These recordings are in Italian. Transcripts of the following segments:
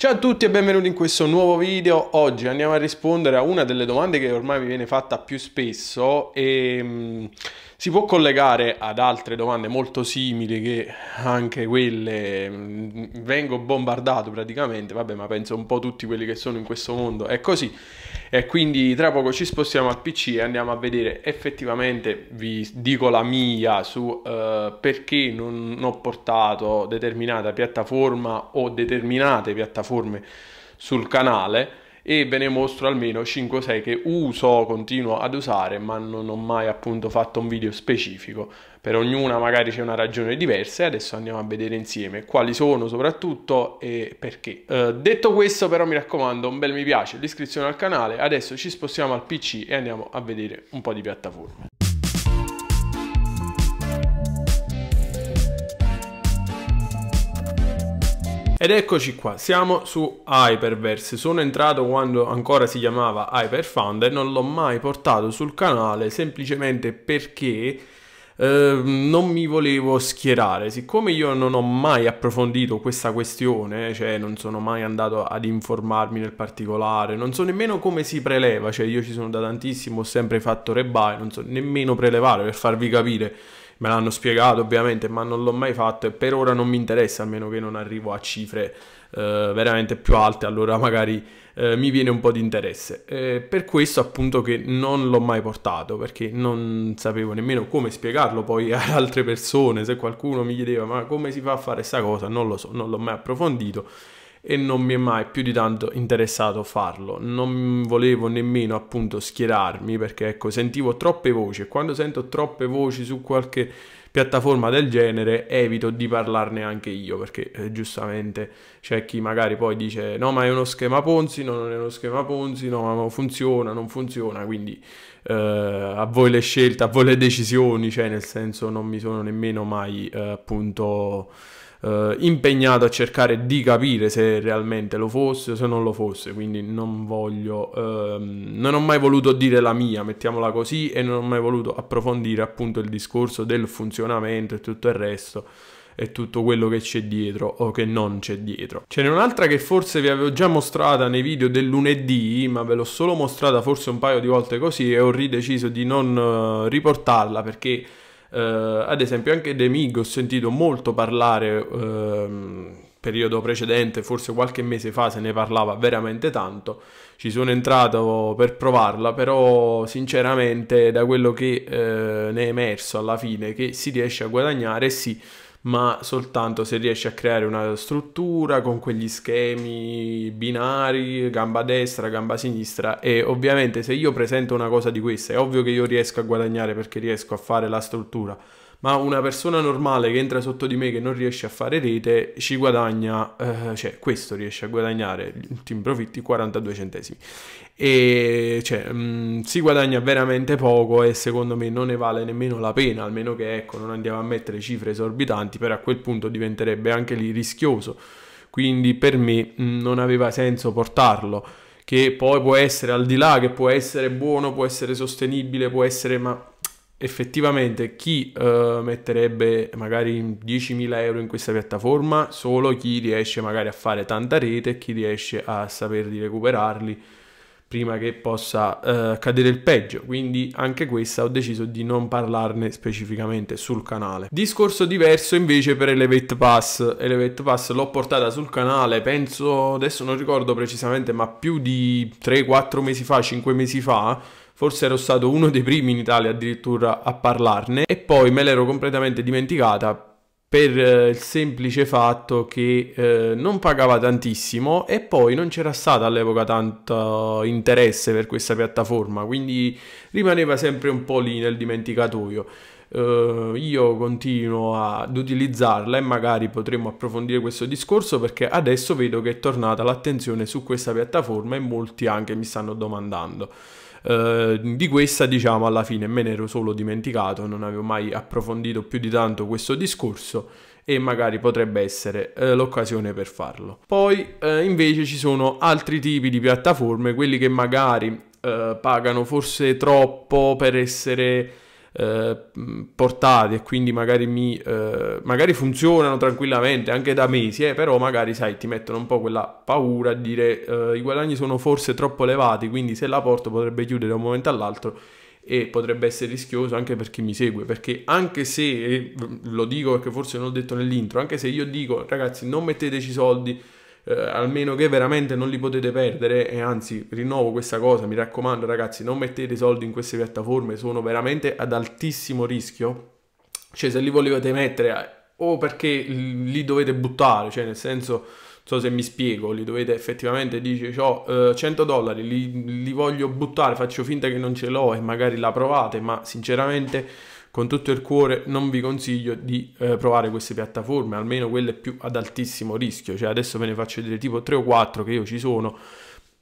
Ciao a tutti e benvenuti in questo nuovo video. Oggi andiamo a rispondere a una delle domande che ormai mi viene fatta più spesso e ehm, si può collegare ad altre domande molto simili che anche quelle mm, vengo bombardato praticamente, vabbè ma penso un po' tutti quelli che sono in questo mondo è così e quindi tra poco ci spostiamo al PC e andiamo a vedere effettivamente, vi dico la mia su uh, perché non ho portato determinata piattaforma o determinate piattaforme sul canale e ve ne mostro almeno 5-6 o che uso, continuo ad usare, ma non ho mai appunto fatto un video specifico. Per ognuna magari c'è una ragione diversa e adesso andiamo a vedere insieme quali sono soprattutto e perché. Eh, detto questo però mi raccomando un bel mi piace, l'iscrizione al canale, adesso ci spostiamo al PC e andiamo a vedere un po' di piattaforme. Ed eccoci qua, siamo su Hyperverse. Sono entrato quando ancora si chiamava Hyper e non l'ho mai portato sul canale semplicemente perché Uh, non mi volevo schierare, siccome io non ho mai approfondito questa questione, cioè non sono mai andato ad informarmi nel particolare, non so nemmeno come si preleva, cioè io ci sono da tantissimo, ho sempre fatto rebuy, non so nemmeno prelevare per farvi capire me l'hanno spiegato ovviamente, ma non l'ho mai fatto e per ora non mi interessa, a meno che non arrivo a cifre eh, veramente più alte, allora magari eh, mi viene un po' di interesse. Eh, per questo appunto che non l'ho mai portato, perché non sapevo nemmeno come spiegarlo poi ad altre persone, se qualcuno mi chiedeva ma come si fa a fare questa cosa, non lo so, non l'ho mai approfondito e non mi è mai più di tanto interessato farlo. Non volevo nemmeno appunto schierarmi perché ecco, sentivo troppe voci e quando sento troppe voci su qualche piattaforma del genere evito di parlarne anche io perché eh, giustamente c'è chi magari poi dice no ma è uno schema Ponzi, no non è uno schema Ponzi, no ma funziona, non funziona, quindi eh, a voi le scelte, a voi le decisioni, cioè nel senso non mi sono nemmeno mai eh, appunto eh, impegnato a cercare di capire se realmente lo fosse o se non lo fosse, quindi non voglio, ehm, non ho mai voluto dire la mia, mettiamola così, e non ho mai voluto approfondire appunto il discorso del funzionamento e tutto il resto e tutto quello che c'è dietro o che non c'è dietro. Ce n'è un'altra che forse vi avevo già mostrata nei video del lunedì, ma ve l'ho solo mostrata forse un paio di volte così e ho rideciso di non eh, riportarla perché eh, ad esempio anche De Mig ho sentito molto parlare eh, periodo precedente, forse qualche mese fa se ne parlava veramente tanto. Ci sono entrato per provarla, però sinceramente da quello che eh, ne è emerso alla fine che si riesce a guadagnare sì ma soltanto se riesci a creare una struttura con quegli schemi binari, gamba destra, gamba sinistra e ovviamente se io presento una cosa di questa è ovvio che io riesco a guadagnare perché riesco a fare la struttura ma una persona normale che entra sotto di me che non riesce a fare rete ci guadagna, eh, cioè questo riesce a guadagnare in ultimi profitti 42 centesimi e cioè, mh, mm, si guadagna veramente poco e secondo me non ne vale nemmeno la pena, almeno che ecco non andiamo a mettere cifre esorbitanti, però a quel punto diventerebbe anche lì rischioso, quindi per me mh, mm, non aveva senso portarlo che poi può essere al di là, che può essere buono, può essere sostenibile, può essere, ma effettivamente chi eh, metterebbe magari 10.000 euro in questa piattaforma? Solo chi riesce magari a fare tanta rete, chi riesce a saper di recuperarli prima che possa eh, cadere il peggio quindi anche questa ho deciso di non parlarne specificamente sul canale discorso diverso invece per Elevate Pass Elevate Pass l'ho portata sul canale penso adesso non ricordo precisamente ma più di 3-4 mesi fa 5 mesi fa forse ero stato uno dei primi in Italia addirittura a parlarne e poi me l'ero completamente dimenticata per eh, il semplice fatto che eh, non pagava tantissimo e poi non c'era stato all'epoca tanto interesse per questa piattaforma, quindi rimaneva sempre un po' lì nel dimenticatoio. Eh, io continuo ad utilizzarla e magari potremo approfondire questo discorso perché adesso vedo che è tornata l'attenzione su questa piattaforma e molti anche mi stanno domandando. Eh, di questa diciamo alla fine me ne ero solo dimenticato, non avevo mai approfondito più di tanto questo discorso e magari potrebbe essere eh, l'occasione per farlo. Poi eh, invece ci sono altri tipi di piattaforme, quelli che magari eh, pagano forse troppo per essere eh, portati e quindi magari, mi, eh, magari funzionano tranquillamente anche da mesi, eh, però magari sai ti mettono un po' quella paura di dire eh, i guadagni sono forse troppo elevati, quindi se la porto potrebbe chiudere da un momento all'altro e potrebbe essere rischioso anche per chi mi segue, perché anche se, lo dico perché forse non l'ho detto nell'intro, anche se io dico ragazzi non metteteci soldi eh, almeno che veramente non li potete perdere e anzi rinnovo questa cosa, mi raccomando ragazzi non mettete soldi in queste piattaforme, sono veramente ad altissimo rischio, cioè se li volevate mettere eh, o perché li dovete buttare, cioè nel senso non so se mi spiego, li dovete effettivamente dire, ho eh, 100 dollari, li, li voglio buttare, faccio finta che non ce l'ho e magari la provate, ma sinceramente con tutto il cuore non vi consiglio di eh, provare queste piattaforme, almeno quelle più ad altissimo rischio, cioè adesso ve ne faccio vedere tipo 3 o 4 che io ci sono,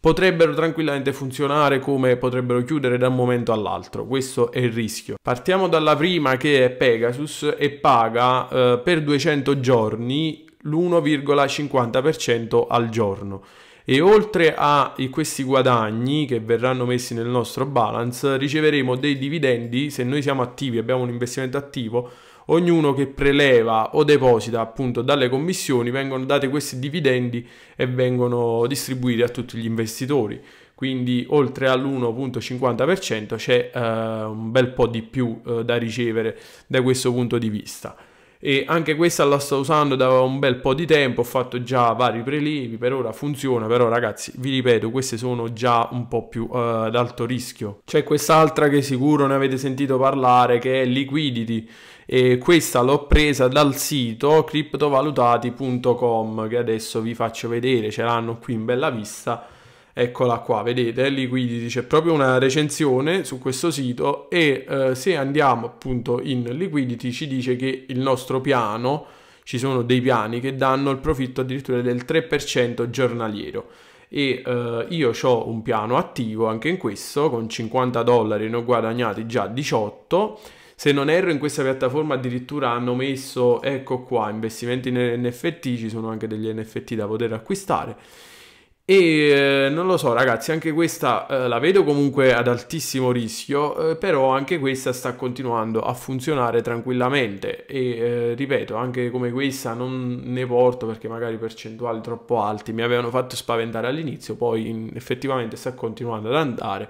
potrebbero tranquillamente funzionare come potrebbero chiudere da un momento all'altro, questo è il rischio. Partiamo dalla prima che è Pegasus e paga eh, per 200 giorni l'1,50% al giorno e oltre a questi guadagni che verranno messi nel nostro balance riceveremo dei dividendi se noi siamo attivi, abbiamo un investimento attivo, ognuno che preleva o deposita appunto dalle commissioni vengono date questi dividendi e vengono distribuiti a tutti gli investitori. Quindi oltre all'1.50% c'è eh, un bel po' di più eh, da ricevere da questo punto di vista e anche questa la sto usando da un bel po' di tempo, ho fatto già vari prelievi, per ora funziona, però ragazzi vi ripeto queste sono già un po' più uh, eh, ad alto rischio. C'è quest'altra che sicuro ne avete sentito parlare che è Liquidity e questa l'ho presa dal sito criptovalutati.com che adesso vi faccio vedere, ce l'hanno qui in bella vista Eccola qua, vedete, Liquidity c'è proprio una recensione su questo sito e eh, se andiamo appunto in Liquidity ci dice che il nostro piano, ci sono dei piani che danno il profitto addirittura del 3% giornaliero e eh, io ho un piano attivo anche in questo con 50 dollari ne ho guadagnati già 18 se non erro in questa piattaforma addirittura hanno messo ecco qua investimenti in NFT ci sono anche degli NFT da poter acquistare e eh, non lo so, ragazzi, anche questa eh, la vedo comunque ad altissimo rischio, eh, però anche questa sta continuando a funzionare tranquillamente. E eh, ripeto, anche come questa non ne porto perché magari percentuali troppo alti mi avevano fatto spaventare all'inizio, poi in, effettivamente sta continuando ad andare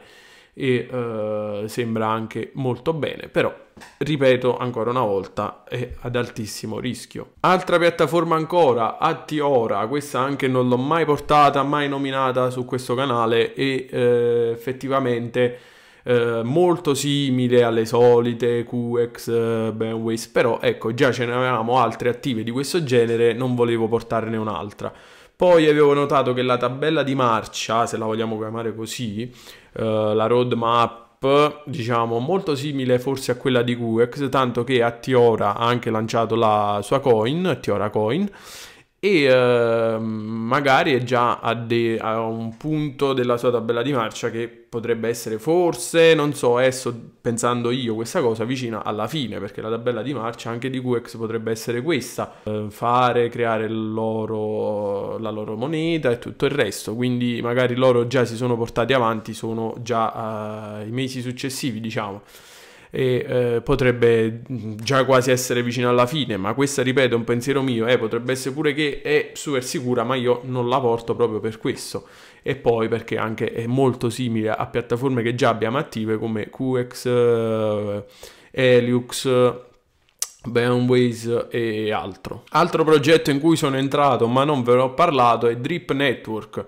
e eh, sembra anche molto bene, però ripeto ancora una volta è ad altissimo rischio. Altra piattaforma ancora, Attiora, questa anche non l'ho mai portata, mai nominata su questo canale e eh, effettivamente eh, molto simile alle solite QX eh, Benways, però ecco già ce ne avevamo altre attive di questo genere, non volevo portarne un'altra. Poi avevo notato che la tabella di marcia, se la vogliamo chiamare così, eh, la roadmap diciamo molto simile forse a quella di QEX tanto che Attiora ha anche lanciato la sua coin Attiora Coin e ehm, magari è già a, de- a, un punto della sua tabella di marcia che potrebbe essere forse, non so, adesso pensando io questa cosa, vicina alla fine, perché la tabella di marcia anche di QX potrebbe essere questa, eh, fare, creare loro, la loro moneta e tutto il resto, quindi magari loro già si sono portati avanti, sono già eh, i mesi successivi, diciamo e eh, potrebbe mm, già quasi essere vicino alla fine, ma questa ripeto è un pensiero mio, eh, potrebbe essere pure che è super sicura, ma io non la porto proprio per questo. E poi perché anche è molto simile a piattaforme che già abbiamo attive come QX, eh, Elux, Bandways e altro. Altro progetto in cui sono entrato ma non ve l'ho parlato è Drip Network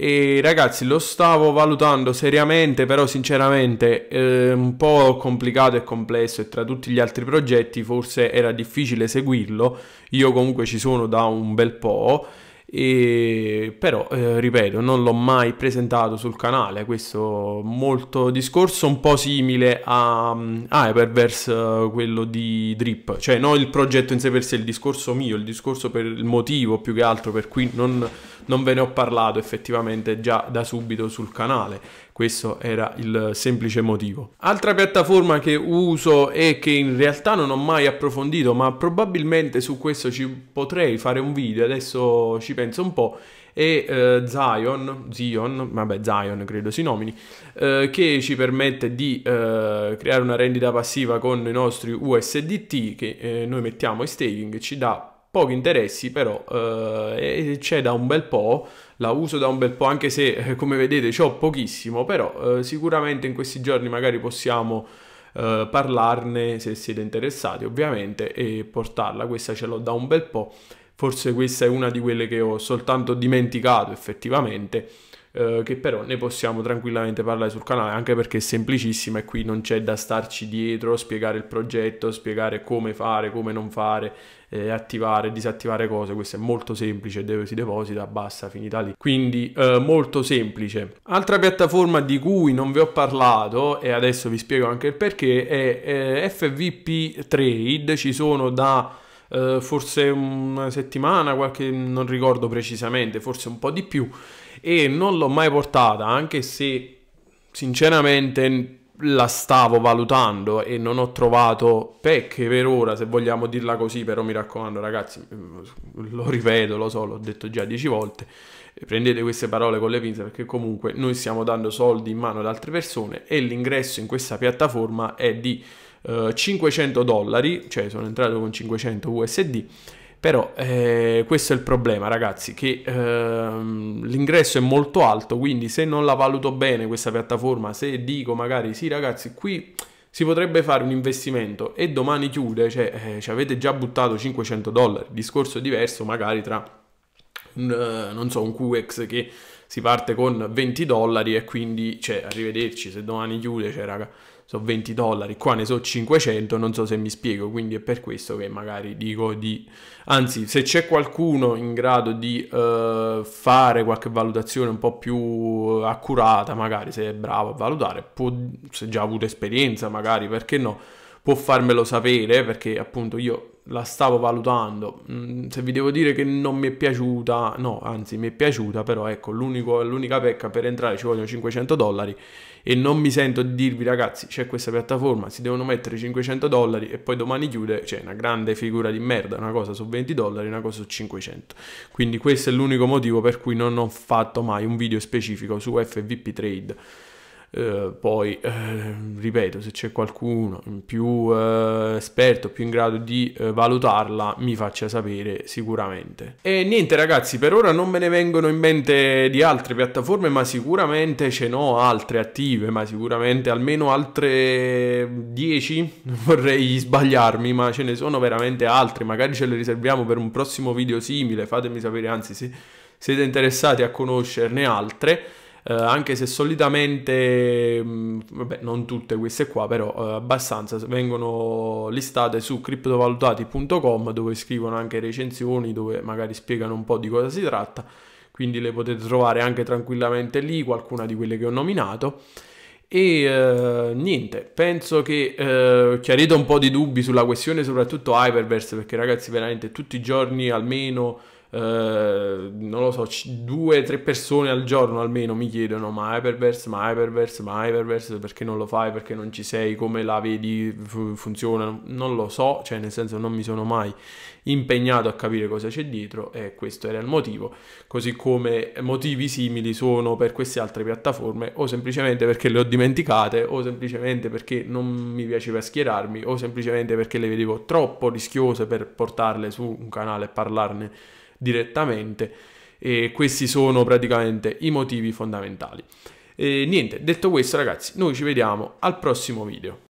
e ragazzi, lo stavo valutando seriamente, però sinceramente eh, un po' complicato e complesso e tra tutti gli altri progetti forse era difficile seguirlo. Io comunque ci sono da un bel po' E, però, eh, ripeto, non l'ho mai presentato sul canale, questo molto discorso un po' simile a, mm, a Hyperverse, eh, quello di Drip, cioè non il progetto in sé per sé, il discorso mio, il discorso per il motivo più che altro per cui non, non ve ne ho parlato effettivamente già da subito sul canale. Questo era il semplice motivo. Altra piattaforma che uso e che in realtà non ho mai approfondito, ma probabilmente su questo ci potrei fare un video, adesso ci penso un po', e eh, Zion, Zion, vabbè Zion credo si nomini, eh, che ci permette di eh, creare una rendita passiva con i nostri USDT che eh, noi mettiamo in staking, ci dà pochi interessi però eh, e c'è da un bel po', la uso da un bel po' anche se eh, come vedete ho pochissimo, però sicuramente in questi giorni magari possiamo... Uh, parlarne se siete interessati ovviamente e portarla questa ce l'ho da un bel po' forse questa è una di quelle che ho soltanto dimenticato effettivamente, eh, che però ne possiamo tranquillamente parlare sul canale, anche perché è semplicissima e qui non c'è da starci dietro, spiegare il progetto, spiegare come fare, come non fare, eh, attivare, disattivare cose, questo è molto semplice, deve, si deposita, basta, finita lì. Quindi eh, molto semplice. Altra piattaforma di cui non vi ho parlato e adesso vi spiego anche il perché è eh, FVP Trade, ci sono da eh, forse una settimana, qualche, non ricordo precisamente, forse un po' di più e non l'ho mai portata anche se sinceramente la stavo valutando e non ho trovato pecche per ora, se vogliamo dirla così, però mi raccomando ragazzi, mm, lo ripeto, lo so, l'ho detto già dieci volte, eh, prendete queste parole con le pinze perché comunque noi stiamo dando soldi in mano ad altre persone e l'ingresso in questa piattaforma è di 500 eh, dollari, cioè sono entrato con 500 USD, però eh, questo è il problema ragazzi, che ehm, l'ingresso è molto alto, quindi se non la valuto bene questa piattaforma, se dico magari sì ragazzi qui si potrebbe fare un investimento e domani chiude, cioè eh, ci avete già buttato 500 dollari, discorso diverso magari tra un, eh, non so, un QX che si parte con 20 dollari e quindi cioè, arrivederci se domani chiude, cioè raga so 20 dollari, qua ne so 500, non so se mi spiego, quindi è per questo che magari dico di... Anzi, se c'è qualcuno in grado di eh, fare qualche valutazione un po' più accurata, magari se è bravo a valutare, può, se già ha avuto esperienza magari, perché no, può farmelo sapere, perché appunto io la stavo valutando. Mm, se vi devo dire che non mi è piaciuta, no, anzi mi è piaciuta, però ecco, l'unica pecca per entrare ci vogliono 500 dollari e non mi sento di dirvi ragazzi c'è questa piattaforma, si devono mettere 500 dollari e poi domani chiude, c'è cioè, una grande figura di merda, una cosa su 20 dollari, una cosa su 500. Quindi questo è l'unico motivo per cui non ho fatto mai un video specifico su FVP Trade. Eh, poi, eh, ripeto, se c'è qualcuno più eh, esperto, più in grado di eh, valutarla, mi faccia sapere sicuramente. E niente ragazzi, per ora non me ne vengono in mente di altre piattaforme, ma sicuramente ce n'ho altre attive, ma sicuramente almeno altre 10, vorrei sbagliarmi, ma ce ne sono veramente altre, magari ce le riserviamo per un prossimo video simile, fatemi sapere anzi se siete interessati a conoscerne altre eh, anche se solitamente, mh, mm, vabbè, non tutte queste qua, però eh, abbastanza vengono listate su criptovalutati.com dove scrivono anche recensioni, dove magari spiegano un po' di cosa si tratta, quindi le potete trovare anche tranquillamente lì, qualcuna di quelle che ho nominato. E eh, niente, penso che eh, chiarito un po' di dubbi sulla questione, soprattutto Hyperverse, perché ragazzi veramente tutti i giorni almeno eh, non lo so, c- due, tre persone al giorno almeno mi chiedono ma Hyperverse, ma Hyperverse, ma Hyperverse, perché non lo fai, perché non ci sei, come la vedi, f- funziona, non lo so, cioè nel senso non mi sono mai impegnato a capire cosa c'è dietro e questo era il motivo, così come motivi simili sono per queste altre piattaforme o semplicemente perché le ho dimenticate o semplicemente perché non mi piaceva schierarmi o semplicemente perché le vedevo troppo rischiose per portarle su un canale e parlarne direttamente. E questi sono praticamente i motivi fondamentali. E niente, detto questo ragazzi, noi ci vediamo al prossimo video.